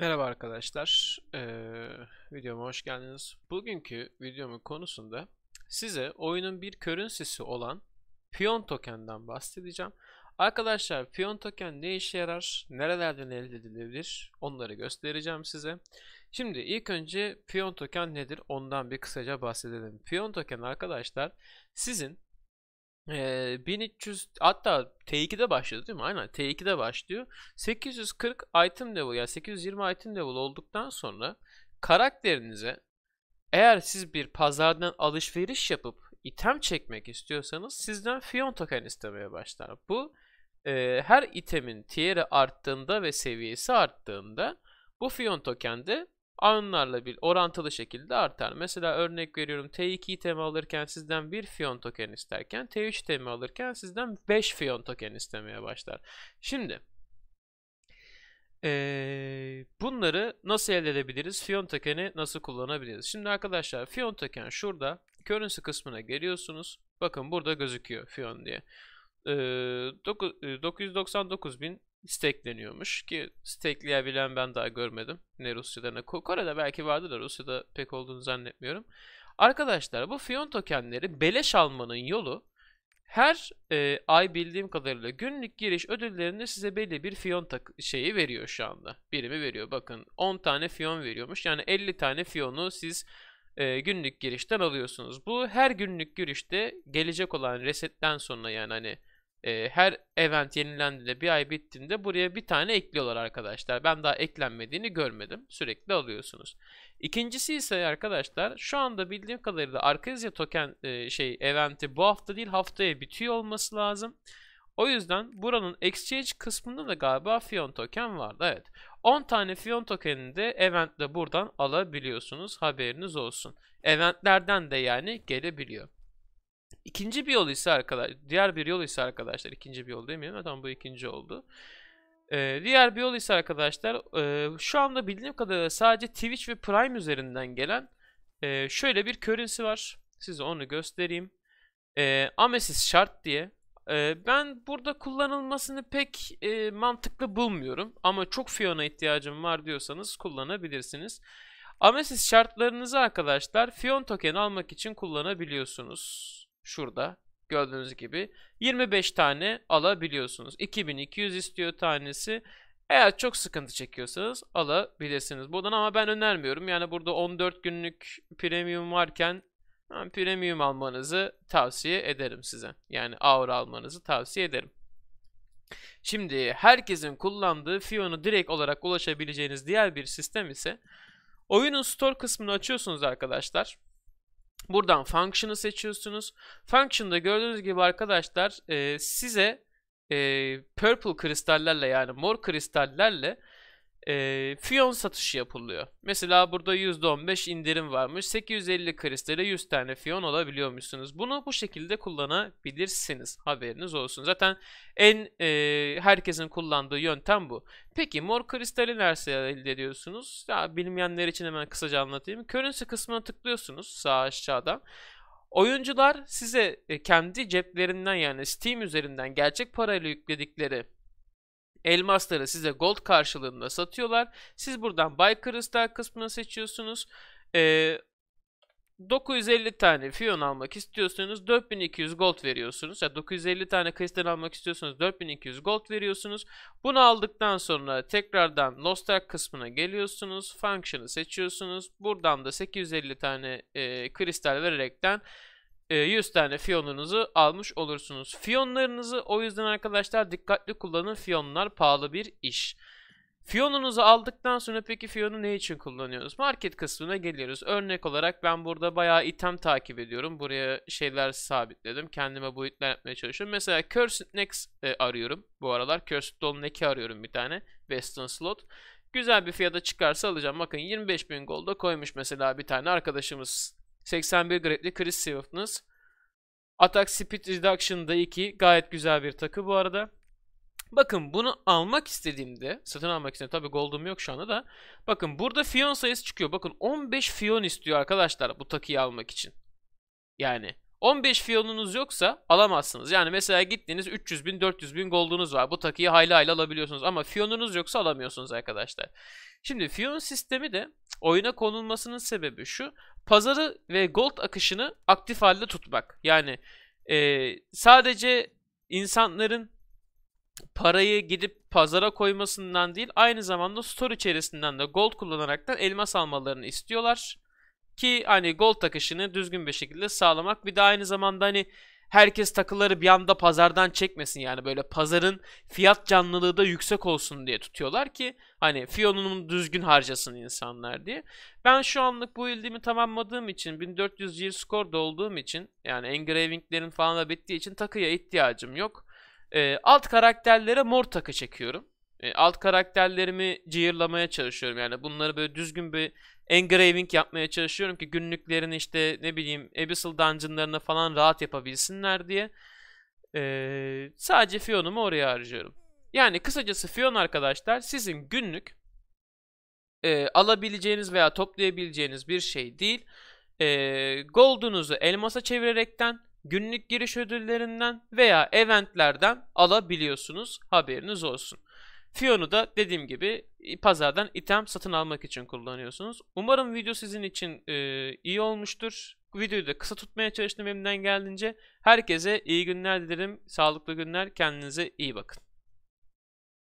Merhaba arkadaşlar, ee, videoma hoş geldiniz. Bugünkü videomun konusunda size oyunun bir currency'si olan Pion Token'dan bahsedeceğim. Arkadaşlar Pion Token ne işe yarar, nerelerden elde edilebilir onları göstereceğim size. Şimdi ilk önce Pion Token nedir ondan bir kısaca bahsedelim. Pion Token arkadaşlar sizin e, 1300 hatta T2'de başladı değil mi? Aynen T2'de başlıyor. 840 item level ya yani 820 item level olduktan sonra karakterinize eğer siz bir pazardan alışveriş yapıp item çekmek istiyorsanız sizden Fion token istemeye başlar. Bu e, her itemin tier'i arttığında ve seviyesi arttığında bu Fion token de Anlarla bir orantılı şekilde artar. Mesela örnek veriyorum T2 temi alırken sizden bir Fion token isterken T3 temi alırken sizden 5 Fion token istemeye başlar. Şimdi ee, bunları nasıl elde edebiliriz? Fion tokeni nasıl kullanabiliriz? Şimdi arkadaşlar Fion token şurada currency kısmına geliyorsunuz. Bakın burada gözüküyor Fion diye e, 9, e, 999 bin stekleniyormuş ki stekleyebilen ben daha görmedim. Ne Rusya'da ne Kore'de belki vardı da Rusya'da pek olduğunu zannetmiyorum. Arkadaşlar bu Fion tokenleri beleş almanın yolu her e, ay bildiğim kadarıyla günlük giriş ödüllerinde size belli bir Fion tak şeyi veriyor şu anda. Birimi veriyor. Bakın 10 tane Fion veriyormuş. Yani 50 tane Fion'u siz e, günlük girişten alıyorsunuz. Bu her günlük girişte gelecek olan resetten sonra yani hani e, her event yenilendiğinde bir ay bittiğinde buraya bir tane ekliyorlar arkadaşlar. Ben daha eklenmediğini görmedim. Sürekli alıyorsunuz. İkincisi ise arkadaşlar şu anda bildiğim kadarıyla Arkezya token e, şey eventi bu hafta değil haftaya bitiyor olması lazım. O yüzden buranın exchange kısmında da galiba Fion token vardı. Evet. 10 tane Fion tokenini de eventle buradan alabiliyorsunuz. Haberiniz olsun. Eventlerden de yani gelebiliyor. İkinci bir yol ise arkadaşlar, diğer bir yol ise arkadaşlar, ikinci bir yol demiyorum. Tamam bu ikinci oldu. Ee, diğer bir yol ise arkadaşlar, e, şu anda bildiğim kadarıyla sadece Twitch ve Prime üzerinden gelen e, şöyle bir currency var. Size onu göstereyim. E, Amesis şart diye. E, ben burada kullanılmasını pek e, mantıklı bulmuyorum. Ama çok Fiona ihtiyacım var diyorsanız kullanabilirsiniz. Ama şartlarınızı arkadaşlar Fion token almak için kullanabiliyorsunuz. Şurada gördüğünüz gibi 25 tane alabiliyorsunuz. 2200 istiyor tanesi. Eğer çok sıkıntı çekiyorsanız alabilirsiniz buradan ama ben önermiyorum. Yani burada 14 günlük premium varken premium almanızı tavsiye ederim size. Yani Aura almanızı tavsiye ederim. Şimdi herkesin kullandığı Fion'u direkt olarak ulaşabileceğiniz diğer bir sistem ise oyunun store kısmını açıyorsunuz arkadaşlar. Buradan function'ı seçiyorsunuz. Function'da gördüğünüz gibi arkadaşlar e, size e, purple kristallerle yani mor kristallerle e, fiyon satışı yapılıyor. Mesela burada %15 indirim varmış. 850 kristale 100 tane fiyon alabiliyormuşsunuz. Bunu bu şekilde kullanabilirsiniz. Haberiniz olsun. Zaten en e, herkesin kullandığı yöntem bu. Peki mor kristali nerede elde ediyorsunuz? Ya, bilmeyenler için hemen kısaca anlatayım. Currency kısmına tıklıyorsunuz sağ aşağıdan. Oyuncular size e, kendi ceplerinden yani Steam üzerinden gerçek parayla yükledikleri elmasları size gold karşılığında satıyorlar. Siz buradan buy crystal kısmını seçiyorsunuz. Ee, 950 tane fiyon almak istiyorsanız 4200 gold veriyorsunuz. Ya yani 950 tane kristal almak istiyorsanız 4200 gold veriyorsunuz. Bunu aldıktan sonra tekrardan nostalg kısmına geliyorsunuz. Function'ı seçiyorsunuz. Buradan da 850 tane e, kristal vererekten 100 e, tane fiyonunuzu almış olursunuz. Fiyonlarınızı o yüzden arkadaşlar dikkatli kullanın. Fiyonlar pahalı bir iş. Fiyonunuzu aldıktan sonra peki fiyonu ne için kullanıyoruz? Market kısmına geliyoruz. Örnek olarak ben burada bayağı item takip ediyorum. Buraya şeyler sabitledim. Kendime boyutlar yapmaya çalışıyorum. Mesela Cursed Next e, arıyorum. Bu aralar Cursed Dolun Neck'i arıyorum bir tane. Western Slot. Güzel bir fiyata çıkarsa alacağım. Bakın 25.000 gold'a koymuş mesela bir tane arkadaşımız. 81 gradli Chris Swiftness. Atak Speed Reduction'da 2 gayet güzel bir takı bu arada. Bakın bunu almak istediğimde satın almak istediğimde tabi gold'um yok şu anda da bakın burada fion sayısı çıkıyor. Bakın 15 fion istiyor arkadaşlar bu takıyı almak için. Yani 15 fiyonunuz yoksa alamazsınız. Yani mesela gittiğiniz 300 bin 400 bin goldunuz var. Bu takıyı hayli hayli alabiliyorsunuz ama fiyonunuz yoksa alamıyorsunuz arkadaşlar. Şimdi fiyon sistemi de oyuna konulmasının sebebi şu. Pazarı ve gold akışını aktif halde tutmak. Yani e, sadece insanların parayı gidip pazara koymasından değil aynı zamanda store içerisinden de gold kullanarak da elmas almalarını istiyorlar. Ki hani gol takışını düzgün bir şekilde sağlamak. Bir de aynı zamanda hani herkes takıları bir anda pazardan çekmesin yani böyle pazarın fiyat canlılığı da yüksek olsun diye tutuyorlar ki hani fiyonunu düzgün harcasın insanlar diye. Ben şu anlık bu ildimi tamamladığım için 1400 year score'da olduğum için yani engravinglerin falan da bittiği için takıya ihtiyacım yok. E, alt karakterlere mor takı çekiyorum. E, alt karakterlerimi cıyırlamaya çalışıyorum yani bunları böyle düzgün bir engraving yapmaya çalışıyorum ki günlüklerini işte ne bileyim Abyssal Dungeon'larına falan rahat yapabilsinler diye. Ee, sadece Fion'umu oraya harcıyorum. Yani kısacası Fion arkadaşlar sizin günlük e, alabileceğiniz veya toplayabileceğiniz bir şey değil. E, goldunuzu elmasa çevirerekten, günlük giriş ödüllerinden veya eventlerden alabiliyorsunuz. Haberiniz olsun. Fion'u da dediğim gibi e, pazardan item satın almak için kullanıyorsunuz. Umarım video sizin için e, iyi olmuştur. Videoyu da kısa tutmaya çalıştım elimden geldiğince. Herkese iyi günler dilerim. Sağlıklı günler. Kendinize iyi bakın.